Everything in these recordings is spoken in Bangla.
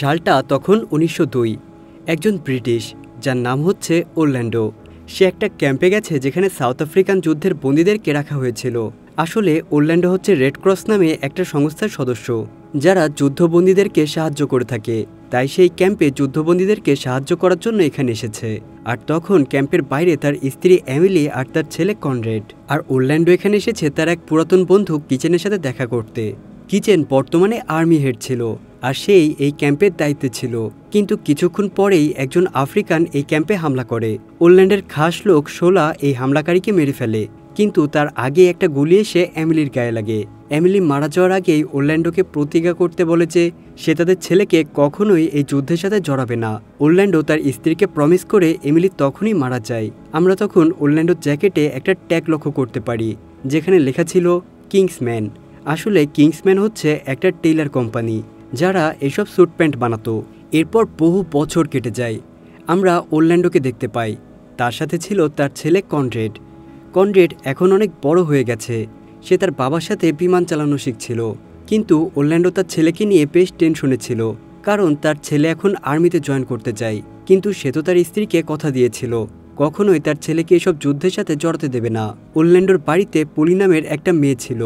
সালটা তখন উনিশশো একজন ব্রিটিশ যার নাম হচ্ছে ওরল্যান্ডো সে একটা ক্যাম্পে গেছে যেখানে সাউথ আফ্রিকান যুদ্ধের বন্দীদেরকে রাখা হয়েছিল আসলে ওল্যান্ডো হচ্ছে রেড ক্রস নামে একটা সংস্থার সদস্য যারা যুদ্ধবন্দীদেরকে সাহায্য করে থাকে তাই সেই ক্যাম্পে যুদ্ধবন্দীদেরকে সাহায্য করার জন্য এখানে এসেছে আর তখন ক্যাম্পের বাইরে তার স্ত্রী অ্যামিলি আর তার ছেলে কনরেড আর ওল্যান্ডো এখানে এসেছে তার এক পুরাতন বন্ধু কিচেনের সাথে দেখা করতে কিচেন বর্তমানে আর্মি হেড ছিল আর সেই এই ক্যাম্পের দায়িত্বে ছিল কিন্তু কিছুক্ষণ পরেই একজন আফ্রিকান এই ক্যাম্পে হামলা করে ওল্যান্ডের খাস লোক শোলা এই হামলাকারীকে মেরে ফেলে কিন্তু তার আগে একটা গুলি এসে অ্যামিলির গায়ে লাগে অ্যামিলি মারা যাওয়ার আগেই ওরল্যান্ডোকে প্রতিজ্ঞা করতে বলে যে সে তাদের ছেলেকে কখনোই এই যুদ্ধের সাথে জড়াবে না ওল্যান্ডো তার স্ত্রীকে প্রমিস করে এমিলি তখনই মারা যায় আমরা তখন ওরল্যান্ডোর জ্যাকেটে একটা ট্যাগ লক্ষ্য করতে পারি যেখানে লেখা ছিল কিংসম্যান আসলে কিংসম্যান হচ্ছে একটা টেইলার কোম্পানি যারা এসব স্যুট প্যান্ট বানাতো এরপর বহু বছর কেটে যায় আমরা ওরল্যান্ডোকে দেখতে পাই তার সাথে ছিল তার ছেলে কনরেড কনরেড এখন অনেক বড় হয়ে গেছে সে তার বাবার সাথে বিমান চালানো শিখছিল কিন্তু ওরল্যান্ডো তার ছেলেকে নিয়ে বেশ টেনশনে ছিল কারণ তার ছেলে এখন আর্মিতে জয়েন করতে যায় কিন্তু সে তো তার স্ত্রীকে কথা দিয়েছিল কখনোই তার ছেলেকে এসব যুদ্ধের সাথে জড়াতে দেবে না ওরল্যান্ডোর বাড়িতে পলি নামের একটা মেয়ে ছিল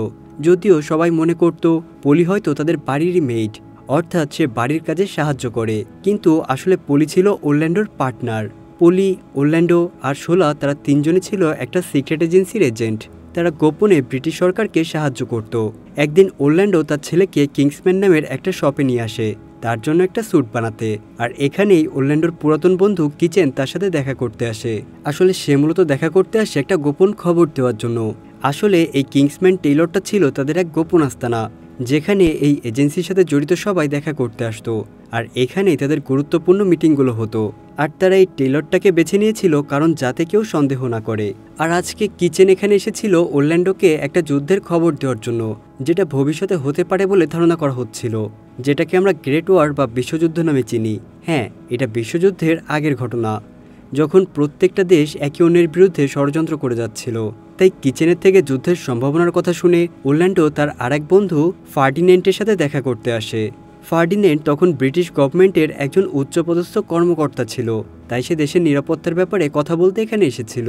যদিও সবাই মনে করত পলি হয়তো তাদের বাড়িরই মেয়েট অর্থাৎ সে বাড়ির কাজে সাহায্য করে কিন্তু আসলে পলি ছিল ওল্যান্ডোর পার্টনার পলি ওল্যান্ডো আর শোলা তারা তিনজনই ছিল একটা সিক্রেট এজেন্সির এজেন্ট তারা গোপনে ব্রিটিশ সরকারকে সাহায্য করত একদিন ওল্যান্ডো তার ছেলেকে কিংসম্যান নামের একটা শপে নিয়ে আসে তার জন্য একটা স্যুট বানাতে আর এখানেই ওরল্যান্ডোর পুরাতন বন্ধু কিচেন তার সাথে দেখা করতে আসে আসলে সে মূলত দেখা করতে আসে একটা গোপন খবর দেওয়ার জন্য আসলে এই কিংসম্যান টেইলরটা ছিল তাদের এক গোপন আস্তানা যেখানে এই এজেন্সির সাথে জড়িত সবাই দেখা করতে আসতো আর এখানেই তাদের গুরুত্বপূর্ণ মিটিংগুলো হতো আর তারা এই টেলরটাকে বেছে নিয়েছিল কারণ যাতে কেউ সন্দেহ না করে আর আজকে কিচেন এখানে এসেছিল ওল্যান্ডোকে একটা যুদ্ধের খবর দেওয়ার জন্য যেটা ভবিষ্যতে হতে পারে বলে ধারণা করা হচ্ছিল যেটাকে আমরা গ্রেট ওয়ার বা বিশ্বযুদ্ধ নামে চিনি হ্যাঁ এটা বিশ্বযুদ্ধের আগের ঘটনা যখন প্রত্যেকটা দেশ একে অন্যের বিরুদ্ধে ষড়যন্ত্র করে যাচ্ছিল তাই কিচেনের থেকে যুদ্ধের সম্ভাবনার কথা শুনে ওল্যান্ডো তার আরেক বন্ধু ফার্ডিনেন্টের সাথে দেখা করতে আসে ফার্ডিনেন্ট তখন ব্রিটিশ গভর্নমেন্টের একজন উচ্চপদস্থ কর্মকর্তা ছিল তাই সে দেশের নিরাপত্তার ব্যাপারে কথা বলতে এখানে এসেছিল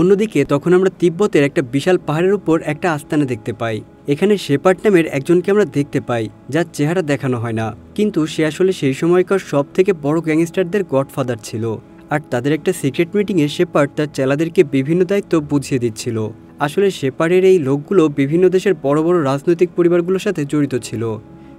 অন্যদিকে তখন আমরা তিব্বতের একটা বিশাল পাহাড়ের উপর একটা আস্তানা দেখতে পাই এখানে শেপার্ট নামের একজনকে আমরা দেখতে পাই যার চেহারা দেখানো হয় না কিন্তু সে আসলে সেই সময়কার সব থেকে বড় গ্যাংস্টারদের গডফাদার ছিল আর তাদের একটা সিক্রেট মিটিংয়ে শেপার্ড তার চেলাদেরকে বিভিন্ন দায়িত্ব বুঝিয়ে দিচ্ছিল আসলে শেপার্ডের এই লোকগুলো বিভিন্ন দেশের বড় বড় রাজনৈতিক পরিবারগুলোর সাথে জড়িত ছিল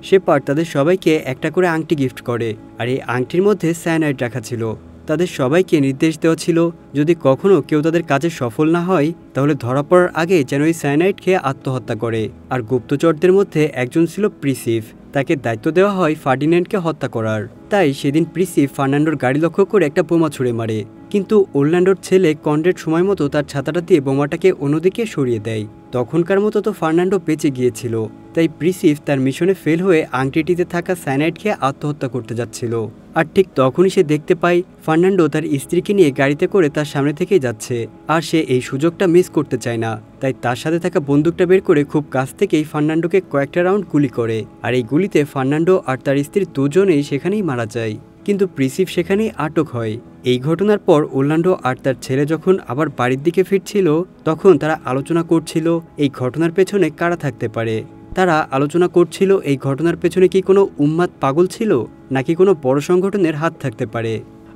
শেপার তাদের সবাইকে একটা করে আংটি গিফট করে আর এই আংটির মধ্যে স্যানাইড রাখা ছিল তাদের সবাইকে নির্দেশ দেওয়া ছিল যদি কখনও কেউ তাদের কাজে সফল না হয় তাহলে ধরা পড়ার আগে যেন এই স্যানাইড খেয়ে আত্মহত্যা করে আর গুপ্তচরদের মধ্যে একজন ছিল প্রিসিভ তাকে দায়িত্ব দেওয়া হয় ফার্ডিন্যান্ডকে হত্যা করার তাই সেদিন প্রিসি ফার্নান্ডোর গাড়ি লক্ষ্য করে একটা বোমা ছুড়ে মারে কিন্তু অরল্যান্ডোর ছেলে কন্ডেট সময় মতো তার ছাতাটা দিয়ে বোমাটাকে অন্যদিকে সরিয়ে দেয় তখনকার মতো তো ফার্নান্ডো বেঁচে গিয়েছিল তাই প্রিসিফ তার মিশনে ফেল হয়ে আংটিটিতে থাকা স্যানাইড খেয়ে আত্মহত্যা করতে যাচ্ছিল আর ঠিক তখনই সে দেখতে পায় ফার্নান্ডো তার স্ত্রীকে নিয়ে গাড়িতে করে তার সামনে থেকেই যাচ্ছে আর সে এই সুযোগটা মিস করতে চায় না তাই তার সাথে থাকা বন্দুকটা বের করে খুব কাছ থেকেই ফার্নান্ডোকে কয়েকটা রাউন্ড গুলি করে আর এই গুলিতে ফার্নান্ডো আর তার স্ত্রী দুজনেই সেখানেই মারা যায় কিন্তু প্রিসিভ সেখানেই আটক হয় এই ঘটনার পর ওল্যান্ডো আর তার ছেলে যখন আবার বাড়ির দিকে ফিরছিল তখন তারা আলোচনা করছিল এই ঘটনার পেছনে কারা থাকতে পারে তারা আলোচনা করছিল এই ঘটনার পেছনে কি কোনো উম্মাদ পাগল ছিল নাকি কোনো বড় সংগঠনের হাত থাকতে পারে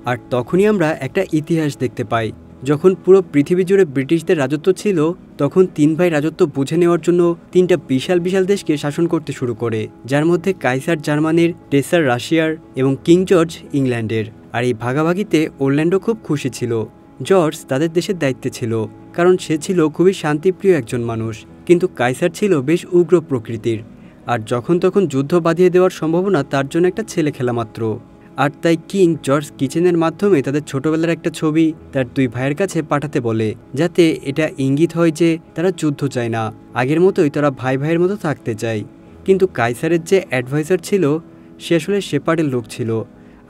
আর তখনই আমরা একটা ইতিহাস দেখতে পাই যখন পুরো পৃথিবী জুড়ে ব্রিটিশদের রাজত্ব ছিল তখন তিন ভাই রাজত্ব বুঝে নেওয়ার জন্য তিনটা বিশাল বিশাল দেশকে শাসন করতে শুরু করে যার মধ্যে কাইসার জার্মানির টেসার রাশিয়ার এবং কিং জর্জ ইংল্যান্ডের আর এই ভাগাভাগিতে অরল্যান্ডো খুব খুশি ছিল জর্জ তাদের দেশের দায়িত্বে ছিল কারণ সে ছিল খুবই শান্তিপ্রিয় একজন মানুষ কিন্তু কাইসার ছিল বেশ উগ্র প্রকৃতির আর যখন তখন যুদ্ধ বাঁধিয়ে দেওয়ার সম্ভাবনা তার জন্য একটা ছেলে খেলা মাত্র আর তাই কিং জর্জ কিচেনের মাধ্যমে তাদের ছোটবেলার একটা ছবি তার দুই ভাইয়ের কাছে পাঠাতে বলে যাতে এটা ইঙ্গিত হয় যে তারা যুদ্ধ চায় না আগের মতোই তারা ভাই ভাইয়ের মতো থাকতে চায় কিন্তু কাইসারের যে অ্যাডভাইসার ছিল সে আসলে শেপার্ডের লোক ছিল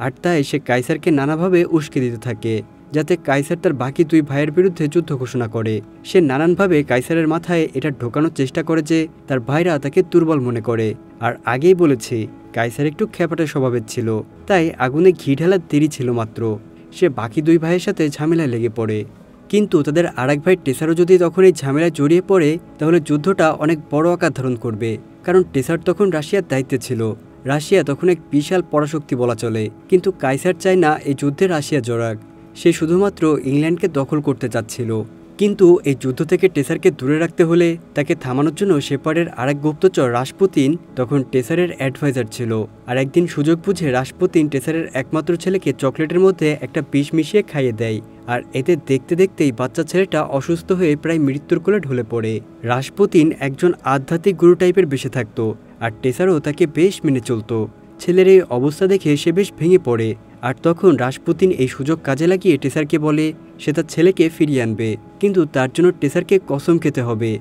আর তাই সে কাইসারকে নানাভাবে উস্কে দিতে থাকে যাতে কাইসার তার বাকি দুই ভাইয়ের বিরুদ্ধে যুদ্ধ ঘোষণা করে সে নানানভাবে কাইসারের মাথায় এটা ঢোকানোর চেষ্টা করে যে তার ভাইরা তাকে দুর্বল মনে করে আর আগেই বলেছে কাইসার একটু খেপাটে স্বভাবের ছিল তাই আগুনে ঘি ঢালার দেরি ছিল মাত্র সে বাকি দুই ভাইয়ের সাথে ঝামেলায় লেগে পড়ে কিন্তু তাদের আরেক ভাই টেসারও যদি তখন এই ঝামেলায় জড়িয়ে পড়ে তাহলে যুদ্ধটা অনেক বড় আকার ধারণ করবে কারণ টেসার তখন রাশিয়ার দায়িত্বে ছিল রাশিয়া তখন এক বিশাল পরাশক্তি বলা চলে কিন্তু কাইসার চায় না এই যুদ্ধে রাশিয়া জড়াক সে শুধুমাত্র ইংল্যান্ডকে দখল করতে চাচ্ছিল কিন্তু এই যুদ্ধ থেকে টেসারকে দূরে রাখতে হলে তাকে থামানোর জন্য সেপারের আরেক গুপ্তচর রাসপুতিন তখন টেসারের অ্যাডভাইজার ছিল আর একদিন সুযোগ বুঝে রাসপুতিন টেসারের একমাত্র ছেলেকে চকলেটের মধ্যে একটা বিষ মিশিয়ে খাইয়ে দেয় আর এতে দেখতে দেখতেই বাচ্চা ছেলেটা অসুস্থ হয়ে প্রায় মৃত্যুর কোলে ঢলে পড়ে রাসপুতিন একজন আধ্যাত্মিক গুরু টাইপের বেশে থাকতো আর টেসারও তাকে বেশ মেনে চলতো ছেলের এই অবস্থা দেখে সে বেশ ভেঙে পড়ে আর তখন রাসপুতিন এই সুযোগ কাজে লাগিয়ে টেসারকে বলে সে তার ছেলেকে ফিরিয়ে আনবে কিন্তু তার জন্য টেসারকে কসম খেতে হবে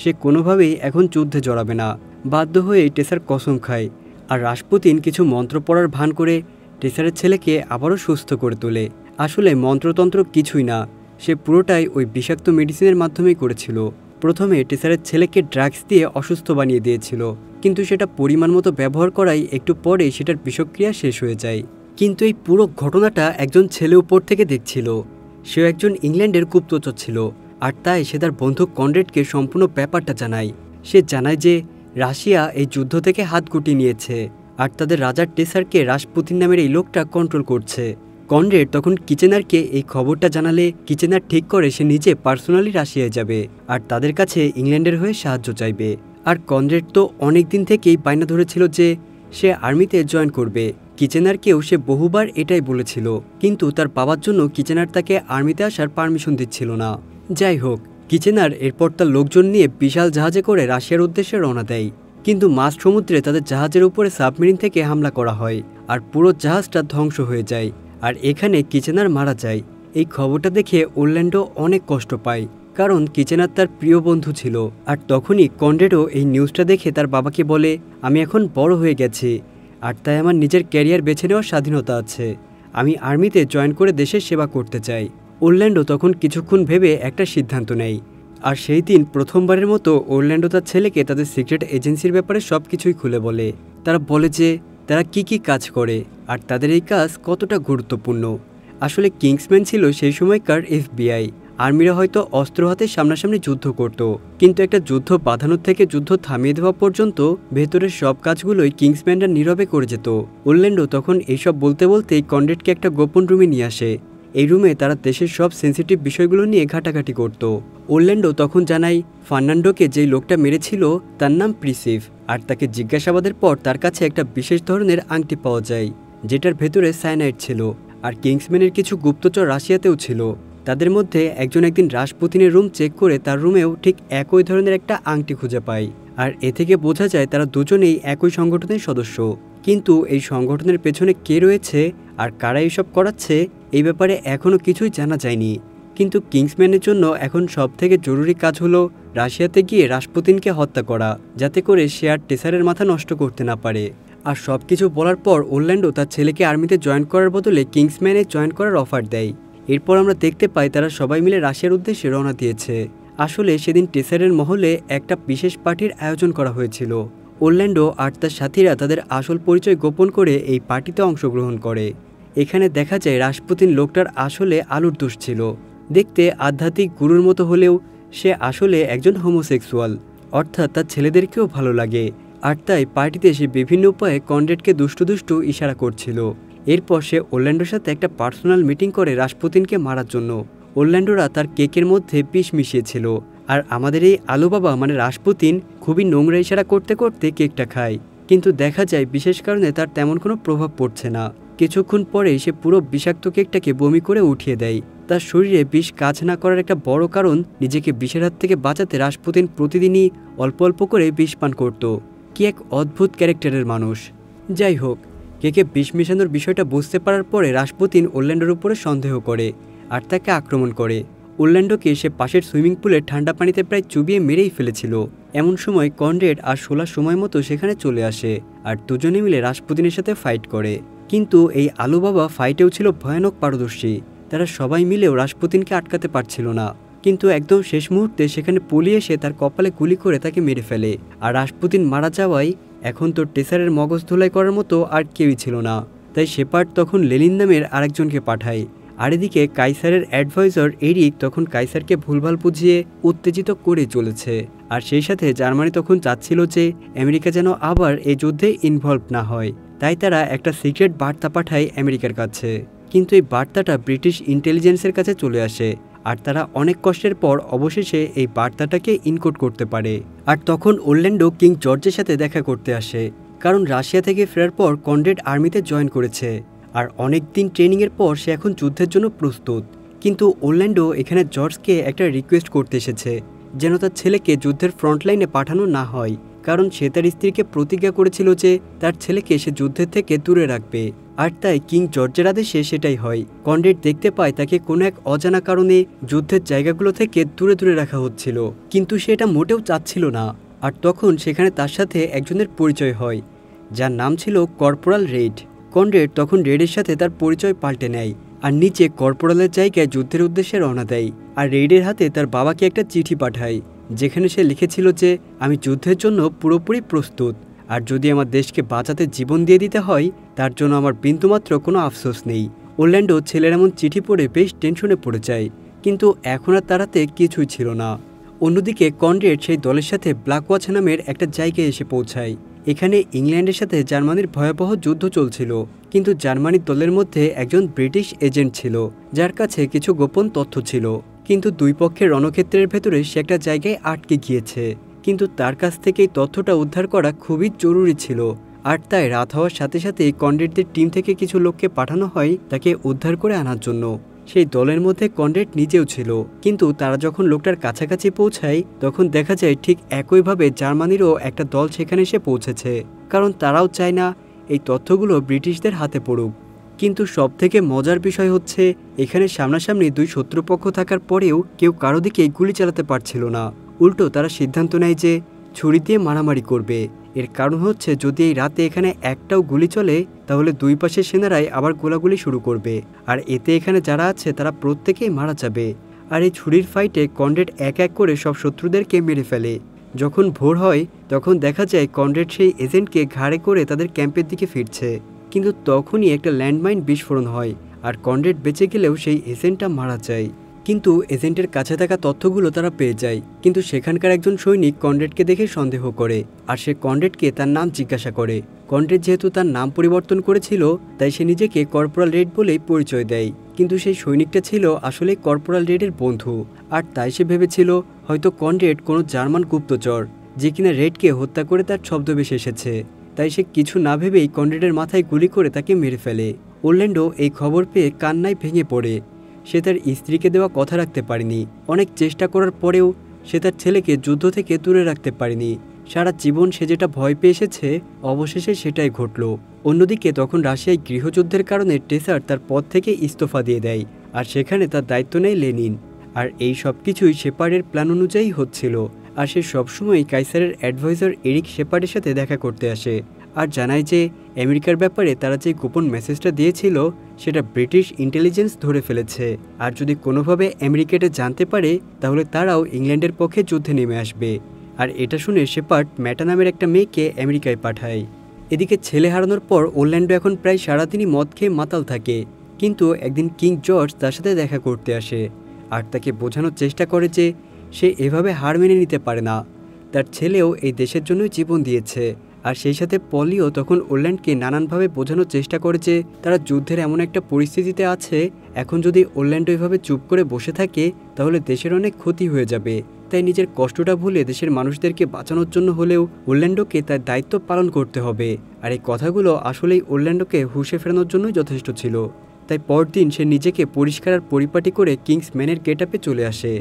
সে কোনোভাবেই এখন যুদ্ধে জড়াবে না বাধ্য হয়ে টেসার কসম খায় আর রাজপুতিন কিছু মন্ত্র পড়ার ভান করে টেসারের ছেলেকে আবারও সুস্থ করে তোলে আসলে মন্ত্রতন্ত্র কিছুই না সে পুরোটাই ওই বিষাক্ত মেডিসিনের মাধ্যমেই করেছিল প্রথমে টেসারের ছেলেকে ড্রাগস দিয়ে অসুস্থ বানিয়ে দিয়েছিল কিন্তু সেটা পরিমাণ মতো ব্যবহার করাই একটু পরে সেটার বিষক্রিয়া শেষ হয়ে যায় কিন্তু এই পুরো ঘটনাটা একজন ছেলে উপর থেকে দেখছিল সেও একজন ইংল্যান্ডের গুপ্তচর ছিল আর তাই সে তার বন্ধু কনরেডকে সম্পূর্ণ ব্যাপারটা জানায় সে জানায় যে রাশিয়া এই যুদ্ধ থেকে হাত গুটিয়ে নিয়েছে আর তাদের রাজার টেসারকে রাজপুতিন নামের এই লোকটা কন্ট্রোল করছে কনরেড তখন কিচেনারকে এই খবরটা জানালে কিচেনার ঠিক করে সে নিজে পার্সোনালি রাশিয়ায় যাবে আর তাদের কাছে ইংল্যান্ডের হয়ে সাহায্য চাইবে আর কনরেড তো অনেক দিন থেকেই বায়না ধরেছিল যে সে আর্মিতে জয়েন করবে কিচেনারকেও সে বহুবার এটাই বলেছিল কিন্তু তার বাবার জন্য কিচেনার তাকে আর্মিতে আসার পারমিশন দিচ্ছিল না যাই হোক কিচেনার এরপর তার লোকজন নিয়ে বিশাল জাহাজে করে রাশিয়ার উদ্দেশ্যে রওনা দেয় কিন্তু মাঝ সমুদ্রে তাদের জাহাজের উপরে সাবমেরিন থেকে হামলা করা হয় আর পুরো জাহাজটা ধ্বংস হয়ে যায় আর এখানে কিচেনার মারা যায় এই খবরটা দেখে ওল্যান্ডো অনেক কষ্ট পায় কারণ কিচেনার তার প্রিয় বন্ধু ছিল আর তখনই কন্ডেডো এই নিউজটা দেখে তার বাবাকে বলে আমি এখন বড় হয়ে গেছি আর তাই আমার নিজের ক্যারিয়ার বেছে নেওয়ার স্বাধীনতা আছে আমি আর্মিতে জয়েন করে দেশের সেবা করতে চাই ওরল্যান্ডো তখন কিছুক্ষণ ভেবে একটা সিদ্ধান্ত নেয় আর সেই দিন প্রথমবারের মতো ওরল্যান্ডো তার ছেলেকে তাদের সিক্রেট এজেন্সির ব্যাপারে সব কিছুই খুলে বলে তারা বলে যে তারা কি কি কাজ করে আর তাদের এই কাজ কতটা গুরুত্বপূর্ণ আসলে কিংসম্যান ছিল সেই সময়কার এফবিআই আর্মিরা হয়তো অস্ত্র হাতে সামনাসামনি যুদ্ধ করত কিন্তু একটা যুদ্ধ বাঁধানোর থেকে যুদ্ধ থামিয়ে দেওয়া পর্যন্ত ভেতরের সব কাজগুলোই কিংসম্যানরা নীরবে করে যেত উল্ল্যান্ডো তখন এইসব বলতে বলতেই কন্ডেটকে একটা গোপন রুমে নিয়ে আসে এই রুমে তারা দেশের সব সেন্সিটিভ বিষয়গুলো নিয়ে ঘাটাঘাটি করত ওরল্যান্ডো তখন জানাই ফার্নান্ডোকে যেই লোকটা মেরেছিল তার নাম প্রিসিভ আর তাকে জিজ্ঞাসাবাদের পর তার কাছে একটা বিশেষ ধরনের আংটি পাওয়া যায় যেটার ভেতরে সায়ানাইড ছিল আর কিংসম্যানের কিছু গুপ্তচর রাশিয়াতেও ছিল তাদের মধ্যে একজন একদিন রাসপুতিনের রুম চেক করে তার রুমেও ঠিক একই ধরনের একটা আংটি খুঁজে পায় আর এ থেকে বোঝা যায় তারা দুজনেই একই সংগঠনের সদস্য কিন্তু এই সংগঠনের পেছনে কে রয়েছে আর কারা এইসব করাচ্ছে এই ব্যাপারে এখনও কিছুই জানা যায়নি কিন্তু কিংসম্যানের জন্য এখন সবথেকে জরুরি কাজ হলো রাশিয়াতে গিয়ে রাসপুতিনকে হত্যা করা যাতে করে সে আর টেসারের মাথা নষ্ট করতে না পারে আর সব কিছু বলার পর ওরল্যান্ডো তার ছেলেকে আর্মিতে জয়েন করার বদলে কিংসম্যানে জয়েন করার অফার দেয় এরপর আমরা দেখতে পাই তারা সবাই মিলে রাশিয়ার উদ্দেশ্যে রওনা দিয়েছে আসলে সেদিন টেসারের মহলে একটা বিশেষ পার্টির আয়োজন করা হয়েছিল ওরল্যান্ডো আর তার সাথীরা তাদের আসল পরিচয় গোপন করে এই পার্টিতে অংশগ্রহণ করে এখানে দেখা যায় রাসপুতিন লোকটার আসলে আলুর দোষ ছিল দেখতে আধ্যাত্মিক গুরুর মতো হলেও সে আসলে একজন হোমোসেক্সুয়াল অর্থাৎ তার ছেলেদেরকেও ভালো লাগে আর তাই পার্টিতে সে বিভিন্ন উপায়ে কন্ডেটকে দুষ্টু দুষ্টু ইশারা করছিল এরপর সে ওল্যান্ডোর সাথে একটা পার্সোনাল মিটিং করে রাজপুতিনকে মারার জন্য ওল্যান্ডোরা তার কেকের মধ্যে বিষ মিশিয়েছিল আর আমাদের এই আলু বাবা মানে রাজপুতিন খুবই নোংরা ইশারা করতে করতে কেকটা খায় কিন্তু দেখা যায় বিশেষ কারণে তার তেমন কোনো প্রভাব পড়ছে না কিছুক্ষণ পরে সে পুরো বিষাক্ত কেকটাকে বমি করে উঠিয়ে দেয় তার শরীরে বিষ কাজ না করার একটা বড় কারণ নিজেকে বিষের হাত থেকে বাঁচাতে রাজপুতিন প্রতিদিনই অল্প অল্প করে বিষ পান করত কি এক অদ্ভুত ক্যারেক্টারের মানুষ যাই হোক কেকে বিষ মেশানোর বিষয়টা বুঝতে পারার পরে রাসপুতিন ওল্যান্ডোর উপরে সন্দেহ করে আর তাকে আক্রমণ করে ওরল্যান্ডোকে সে পাশের সুইমিং পুলে ঠান্ডা পানিতে প্রায় চুবিয়ে মেরেই ফেলেছিল এমন সময় কনরেড আর সোলা সময় মতো সেখানে চলে আসে আর দুজনে মিলে রাসপুতিনের সাথে ফাইট করে কিন্তু এই আলু বাবা ফাইটেও ছিল ভয়ানক পারদর্শী তারা সবাই মিলেও রাসপুতিনকে আটকাতে পারছিল না কিন্তু একদম শেষ মুহূর্তে সেখানে পুলিয়ে এসে তার কপালে গুলি করে তাকে মেরে ফেলে আর রাসপুতিন মারা যাওয়ায় এখন তো টেসারের মগজ ধোলাই করার মতো আর কেউই ছিল না তাই শেপার্ড তখন লেলিন নামের আরেকজনকে পাঠায় আর এদিকে কাইসারের অ্যাডভাইজার এরিক তখন কাইসারকে ভুলভাল বুঝিয়ে উত্তেজিত করে চলেছে আর সেই সাথে জার্মানি তখন চাচ্ছিল যে আমেরিকা যেন আবার এই যুদ্ধে ইনভলভ না হয় তাই তারা একটা সিক্রেট বার্তা পাঠায় আমেরিকার কাছে কিন্তু এই বার্তাটা ব্রিটিশ ইন্টেলিজেন্সের কাছে চলে আসে আর তারা অনেক কষ্টের পর অবশেষে এই বার্তাটাকে ইনকোড করতে পারে আর তখন ওল্যান্ডো কিং জর্জের সাথে দেখা করতে আসে কারণ রাশিয়া থেকে ফেরার পর কনরেড আর্মিতে জয়েন করেছে আর অনেক দিন ট্রেনিংয়ের পর সে এখন যুদ্ধের জন্য প্রস্তুত কিন্তু ওল্যান্ডো এখানে জর্জকে একটা রিকোয়েস্ট করতে এসেছে যেন তার ছেলেকে যুদ্ধের ফ্রন্টলাইনে পাঠানো না হয় কারণ সে তার স্ত্রীকে প্রতিজ্ঞা করেছিল যে তার ছেলেকে সে যুদ্ধের থেকে দূরে রাখবে আর তাই কিং জর্জের আদেশে সেটাই হয় কন্ডেট দেখতে পায় তাকে কোনো এক অজানা কারণে যুদ্ধের জায়গাগুলো থেকে দূরে দূরে রাখা হচ্ছিল কিন্তু সে এটা মোটেও চাচ্ছিল না আর তখন সেখানে তার সাথে একজনের পরিচয় হয় যার নাম ছিল কর্পোরাল রেড কন্ড্রেড তখন রেডের সাথে তার পরিচয় পাল্টে নেয় আর নিচে কর্পোরালের জায়গায় যুদ্ধের উদ্দেশ্যে রওনা দেয় আর রেডের হাতে তার বাবাকে একটা চিঠি পাঠায় যেখানে সে লিখেছিল যে আমি যুদ্ধের জন্য পুরোপুরি প্রস্তুত আর যদি আমার দেশকে বাঁচাতে জীবন দিয়ে দিতে হয় তার জন্য আমার বিন্দুমাত্র কোনো আফসোস নেই ওরল্যান্ডো ছেলের এমন চিঠি পড়ে বেশ টেনশনে পড়ে যায় কিন্তু এখন আর তারাতে কিছুই ছিল না অন্যদিকে কনরেড সেই দলের সাথে ব্ল্যাকওয়াচ নামের একটা জায়গায় এসে পৌঁছায় এখানে ইংল্যান্ডের সাথে জার্মানির ভয়াবহ যুদ্ধ চলছিল কিন্তু জার্মানির দলের মধ্যে একজন ব্রিটিশ এজেন্ট ছিল যার কাছে কিছু গোপন তথ্য ছিল কিন্তু দুই পক্ষের রণক্ষেত্রের ভেতরে সে একটা জায়গায় আটকে গিয়েছে কিন্তু তার কাছ থেকে এই তথ্যটা উদ্ধার করা খুবই জরুরি ছিল আর তাই রাত হওয়ার সাথে সাথে কন্ডেটদের টিম থেকে কিছু লোককে পাঠানো হয় তাকে উদ্ধার করে আনার জন্য সেই দলের মধ্যে কন্ডেট নিজেও ছিল কিন্তু তারা যখন লোকটার কাছাকাছি পৌঁছায় তখন দেখা যায় ঠিক একইভাবে জার্মানিরও একটা দল সেখানে এসে পৌঁছেছে কারণ তারাও চায় না এই তথ্যগুলো ব্রিটিশদের হাতে পড়ুক কিন্তু সব থেকে মজার বিষয় হচ্ছে এখানে সামনাসামনি দুই শত্রুপক্ষ থাকার পরেও কেউ কারো দিকে গুলি চালাতে পারছিল না উল্টো তারা সিদ্ধান্ত নেয় যে ছুরি দিয়ে মারামারি করবে এর কারণ হচ্ছে যদি এই রাতে এখানে একটাও গুলি চলে তাহলে দুই পাশের সেনারাই আবার গোলাগুলি শুরু করবে আর এতে এখানে যারা আছে তারা প্রত্যেকেই মারা যাবে আর এই ছুরির ফাইটে কনরেড এক এক করে সব শত্রুদেরকে মেরে ফেলে যখন ভোর হয় তখন দেখা যায় কনরেড সেই এজেন্টকে ঘাড়ে করে তাদের ক্যাম্পের দিকে ফিরছে কিন্তু তখনই একটা ল্যান্ডমাইন বিস্ফোরণ হয় আর কনরেড বেঁচে গেলেও সেই এজেন্টটা মারা যায় কিন্তু এজেন্টের কাছে থাকা তথ্যগুলো তারা পেয়ে যায় কিন্তু সেখানকার একজন সৈনিক কনরেডকে দেখে সন্দেহ করে আর সে কনরেডকে তার নাম জিজ্ঞাসা করে কনরেড যেহেতু তার নাম পরিবর্তন করেছিল তাই সে নিজেকে কর্পোরাল রেড বলেই পরিচয় দেয় কিন্তু সেই সৈনিকটা ছিল আসলে কর্পোরাল রেডের বন্ধু আর তাই সে ভেবেছিল হয়তো কনরেড কোনো জার্মান গুপ্তচর যে কিনা রেডকে হত্যা করে তার শব্দবেশ এসেছে তাই সে কিছু না ভেবেই কনরেডের মাথায় গুলি করে তাকে মেরে ফেলে ওল্যান্ডো এই খবর পেয়ে কান্নায় ভেঙে পড়ে সে তার স্ত্রীকে দেওয়া কথা রাখতে পারেনি অনেক চেষ্টা করার পরেও সে তার ছেলেকে যুদ্ধ থেকে দূরে রাখতে পারেনি সারা জীবন সে যেটা ভয় পেয়ে এসেছে অবশেষে সেটাই ঘটল অন্যদিকে তখন রাশিয়ায় গৃহযুদ্ধের কারণে টেসার তার পদ থেকে ইস্তফা দিয়ে দেয় আর সেখানে তার দায়িত্ব নেয় লেনিন আর এই সব কিছুই শেপারের প্ল্যান অনুযায়ী হচ্ছিল আর সে সবসময় কাইসারের অ্যাডভাইজার এরিক শেপারের সাথে দেখা করতে আসে আর জানায় যে আমেরিকার ব্যাপারে তারা যে গোপন মেসেজটা দিয়েছিল সেটা ব্রিটিশ ইন্টেলিজেন্স ধরে ফেলেছে আর যদি কোনোভাবে আমেরিকা এটা জানতে পারে তাহলে তারাও ইংল্যান্ডের পক্ষে যুদ্ধে নেমে আসবে আর এটা শুনে শেপার্ট ম্যাটা নামের একটা মেয়েকে আমেরিকায় পাঠায় এদিকে ছেলে হারানোর পর ওল্যান্ডো এখন প্রায় সারাদিনই মদ খেয়ে মাতাল থাকে কিন্তু একদিন কিং জর্জ তার সাথে দেখা করতে আসে আর তাকে বোঝানোর চেষ্টা করে যে সে এভাবে হার মেনে নিতে পারে না তার ছেলেও এই দেশের জন্যই জীবন দিয়েছে আর সেই সাথে পলিও তখন ওল্যান্ডকে নানানভাবে বোঝানোর চেষ্টা করেছে তারা যুদ্ধের এমন একটা পরিস্থিতিতে আছে এখন যদি ওল্যান্ড ওইভাবে চুপ করে বসে থাকে তাহলে দেশের অনেক ক্ষতি হয়ে যাবে তাই নিজের কষ্টটা ভুলে দেশের মানুষদেরকে বাঁচানোর জন্য হলেও ওল্যান্ডোকে তার দায়িত্ব পালন করতে হবে আর এই কথাগুলো আসলেই ওল্যান্ডোকে হুশে ফেরানোর জন্যই যথেষ্ট ছিল তাই পরদিন সে নিজেকে পরিষ্কার আর পরিপাটি করে কিংস ম্যানের গেট চলে আসে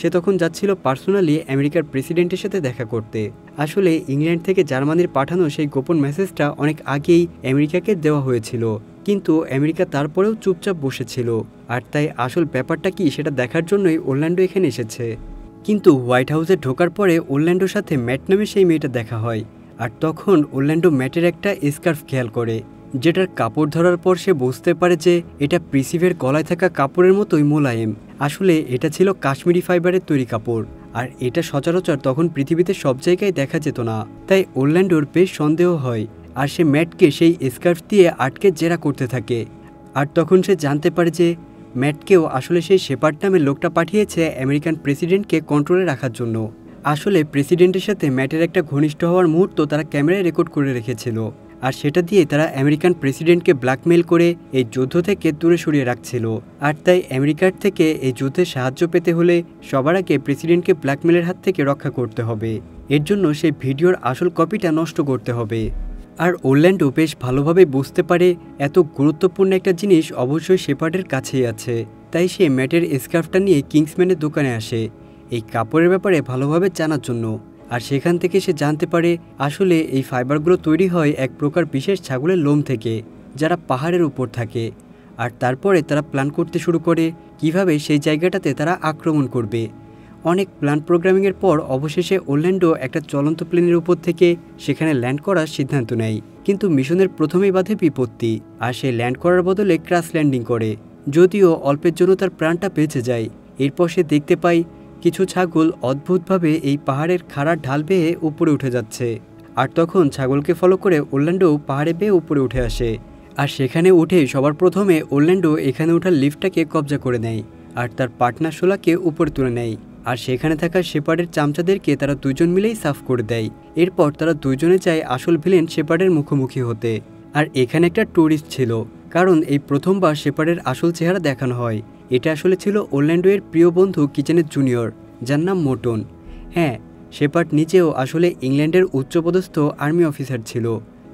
সে তখন যাচ্ছিল পার্সোনালি আমেরিকার প্রেসিডেন্টের সাথে দেখা করতে আসলে ইংল্যান্ড থেকে জার্মানির পাঠানো সেই গোপন মেসেজটা অনেক আগেই আমেরিকাকে দেওয়া হয়েছিল কিন্তু আমেরিকা তারপরেও চুপচাপ বসেছিল আর তাই আসল ব্যাপারটা কি সেটা দেখার জন্যই অরল্যান্ডো এখানে এসেছে কিন্তু হোয়াইট হাউসে ঢোকার পরে অরল্যান্ডোর সাথে ম্যাট নামে সেই মেয়েটা দেখা হয় আর তখন অরল্যান্ডো ম্যাটের একটা স্কার্ফ খেয়াল করে যেটার কাপড় ধরার পর সে বুঝতে পারে যে এটা প্রিসিভের গলায় থাকা কাপড়ের মতোই মোলায়েম আসলে এটা ছিল কাশ্মীরি ফাইবারের তৈরি কাপড় আর এটা সচরাচর তখন পৃথিবীতে সব জায়গায় দেখা যেত না তাই ওরল্যান্ডোর বেশ সন্দেহ হয় আর সে ম্যাটকে সেই স্কার্ফ দিয়ে আটকে জেরা করতে থাকে আর তখন সে জানতে পারে যে ম্যাটকেও আসলে সেই শেপার্ট নামের লোকটা পাঠিয়েছে আমেরিকান প্রেসিডেন্টকে কন্ট্রোলে রাখার জন্য আসলে প্রেসিডেন্টের সাথে ম্যাটের একটা ঘনিষ্ঠ হওয়ার মুহূর্ত তারা ক্যামেরায় রেকর্ড করে রেখেছিল আর সেটা দিয়ে তারা আমেরিকান প্রেসিডেন্টকে ব্ল্যাকমেল করে এই যুদ্ধ থেকে দূরে সরিয়ে রাখছিল আর তাই আমেরিকার থেকে এই যুদ্ধে সাহায্য পেতে হলে সবার আগে প্রেসিডেন্টকে ব্ল্যাকমেলের হাত থেকে রক্ষা করতে হবে এর জন্য সেই ভিডিওর আসল কপিটা নষ্ট করতে হবে আর ওল্যান্ডও বেশ ভালোভাবে বুঝতে পারে এত গুরুত্বপূর্ণ একটা জিনিস অবশ্যই শেপার্ডের কাছেই আছে তাই সে ম্যাটের স্কার্ফটা নিয়ে কিংসম্যানের দোকানে আসে এই কাপড়ের ব্যাপারে ভালোভাবে জানার জন্য আর সেখান থেকে সে জানতে পারে আসলে এই ফাইবারগুলো তৈরি হয় এক প্রকার বিশেষ ছাগলের লোম থেকে যারা পাহাড়ের উপর থাকে আর তারপরে তারা প্ল্যান করতে শুরু করে কিভাবে সেই জায়গাটাতে তারা আক্রমণ করবে অনেক প্ল্যান প্রোগ্রামিংয়ের পর অবশেষে ওল্যান্ডো একটা চলন্ত প্লেনের উপর থেকে সেখানে ল্যান্ড করার সিদ্ধান্ত নেয় কিন্তু মিশনের প্রথমেই বাধে বিপত্তি আর সে ল্যান্ড করার বদলে ক্রাশ ল্যান্ডিং করে যদিও অল্পের জন্য তার প্রাণটা বেঁচে যায় এরপর সে দেখতে পায় কিছু ছাগল অদ্ভুতভাবে এই পাহাড়ের খাড়ার ঢাল বেয়ে উপরে উঠে যাচ্ছে আর তখন ছাগলকে ফলো করে ওরল্যান্ডো পাহাড়ে বেয়ে উপরে উঠে আসে আর সেখানে উঠে সবার প্রথমে ওরল্যান্ডো এখানে ওঠার লিফটটাকে কবজা করে নেয় আর তার পাটনা শোলাকে উপরে তুলে নেয় আর সেখানে থাকা শেপার্ডের চামচাদেরকে তারা দুজন মিলেই সাফ করে দেয় এরপর তারা দুজনে চায় আসল ভিলেন শেপার্ডের মুখোমুখি হতে আর এখানে একটা ট্যুরিস্ট ছিল কারণ এই প্রথমবার শেপার্ডের আসল চেহারা দেখানো হয় এটা আসলে ছিল অরল্যান্ডো এর প্রিয় বন্ধু কিচেনের জুনিয়র যার নাম মোটন হ্যাঁ শেপার্ট নিজেও আসলে ইংল্যান্ডের উচ্চপদস্থ আর্মি অফিসার ছিল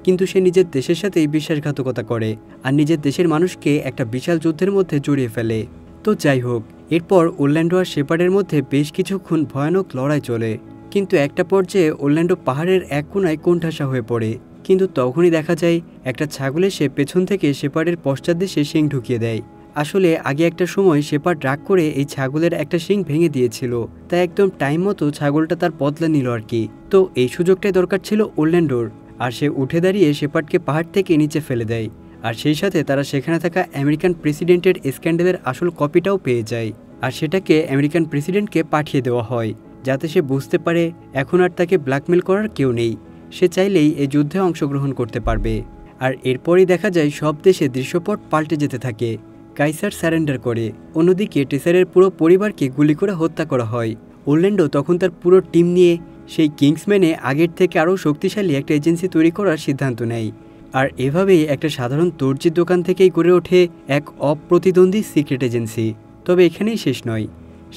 কিন্তু সে নিজের দেশের সাথেই বিশ্বাসঘাতকতা করে আর নিজের দেশের মানুষকে একটা বিশাল যুদ্ধের মধ্যে জড়িয়ে ফেলে তো যাই হোক এরপর ওরল্যান্ডো আর শেপার্ডের মধ্যে বেশ কিছুক্ষণ ভয়ানক লড়াই চলে কিন্তু একটা পর্যায়ে ওরল্যান্ডো পাহাড়ের এক কোনায় কোণঠাসা হয়ে পড়ে কিন্তু তখনই দেখা যায় একটা ছাগলে সে পেছন থেকে শেপার্ডের পশ্চাৎ দেশে শিং ঢুকিয়ে দেয় আসলে আগে একটা সময় শেপার ড্রাগ করে এই ছাগলের একটা শিং ভেঙে দিয়েছিল তাই একদম টাইম মতো ছাগলটা তার বদলা নিল আর কি তো এই সুযোগটাই দরকার ছিল ওল্ল্যান্ডোর আর সে উঠে দাঁড়িয়ে শেপার্ডকে পাহাড় থেকে নিচে ফেলে দেয় আর সেই সাথে তারা সেখানে থাকা আমেরিকান প্রেসিডেন্টের স্ক্যান্ডেলের আসল কপিটাও পেয়ে যায় আর সেটাকে আমেরিকান প্রেসিডেন্টকে পাঠিয়ে দেওয়া হয় যাতে সে বুঝতে পারে এখন আর তাকে ব্ল্যাকমেল করার কেউ নেই সে চাইলেই এই যুদ্ধে অংশগ্রহণ করতে পারবে আর এরপরই দেখা যায় সব দেশে দৃশ্যপট পাল্টে যেতে থাকে কাইসার স্যারেন্ডার করে অন্যদিকে টেসারের পুরো পরিবারকে গুলি করে হত্যা করা হয় ওল্যান্ডো তখন তার পুরো টিম নিয়ে সেই কিংসম্যানে আগের থেকে আরও শক্তিশালী একটা এজেন্সি তৈরি করার সিদ্ধান্ত নেয় আর এভাবেই একটা সাধারণ তর্জির দোকান থেকেই গড়ে ওঠে এক অপ্রতিদ্বন্দ্বী সিক্রেট এজেন্সি তবে এখানেই শেষ নয়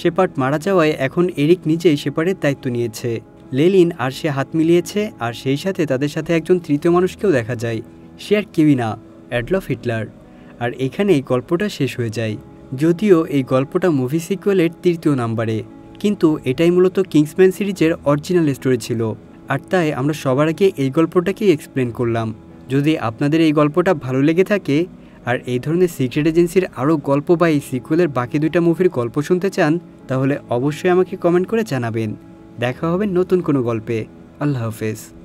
শেপার্ট মারা যাওয়ায় এখন এরিক নিজেই শেপার্টের দায়িত্ব নিয়েছে লেলিন আর সে হাত মিলিয়েছে আর সেই সাথে তাদের সাথে একজন তৃতীয় মানুষকেও দেখা যায় সে আর কেউই না অ্যাডলফ হিটলার আর এখানে এই গল্পটা শেষ হয়ে যায় যদিও এই গল্পটা মুভি সিকুয়েলের তৃতীয় নাম্বারে কিন্তু এটাই মূলত কিংসম্যান সিরিজের অরিজিনাল স্টোরি ছিল আর তাই আমরা সবার আগে এই গল্পটাকেই এক্সপ্লেন করলাম যদি আপনাদের এই গল্পটা ভালো লেগে থাকে আর এই ধরনের সিক্রেট এজেন্সির আরও গল্প বা এই সিকুয়েলের বাকি দুইটা মুভির গল্প শুনতে চান তাহলে অবশ্যই আমাকে কমেন্ট করে জানাবেন দেখা হবে নতুন কোনো গল্পে আল্লাহ হাফেজ